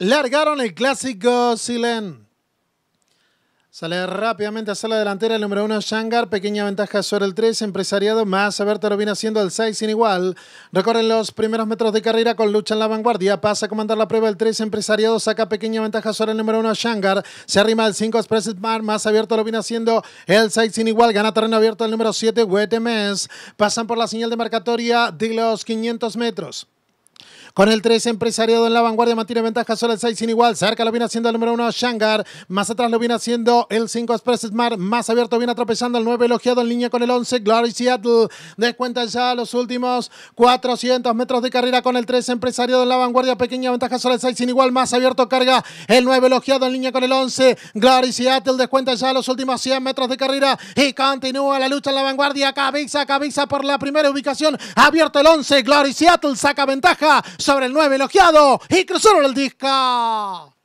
Largaron el clásico Silen. Sale rápidamente hacia la delantera el número 1 Shangar. Pequeña ventaja sobre el 3. Empresariado más ABIERTO lo viene haciendo el 6 sin igual. Recorren los primeros metros de carrera con lucha en la vanguardia. Pasa a comandar la prueba el 3. Empresariado saca pequeña ventaja sobre el número 1 Shangar. Se arrima el 5 Express Mar. Más abierto lo viene haciendo el 6 sin igual. Gana terreno abierto el número 7 Wetemes. Pasan por la señal de marcatoria de los 500 metros. Con el 3, empresariado en la vanguardia mantiene ventaja sobre el 6 sin igual. Cerca lo viene haciendo el número 1, Shangar. Más atrás lo viene haciendo el 5, Express Smart. Más abierto viene atropellando el 9, elogiado en línea con el 11, Glory Seattle. Descuenta ya los últimos 400 metros de carrera con el 3, empresariado en la vanguardia. Pequeña ventaja sobre el 6 sin igual. Más abierto carga el 9, elogiado en línea con el 11, Glory Seattle. Descuenta ya los últimos 100 metros de carrera y continúa la lucha en la vanguardia. Cabeza, cabeza por la primera ubicación. Abierto el 11, Glory Seattle saca ventaja sobre el 9, elogiado y cruzaron el disco.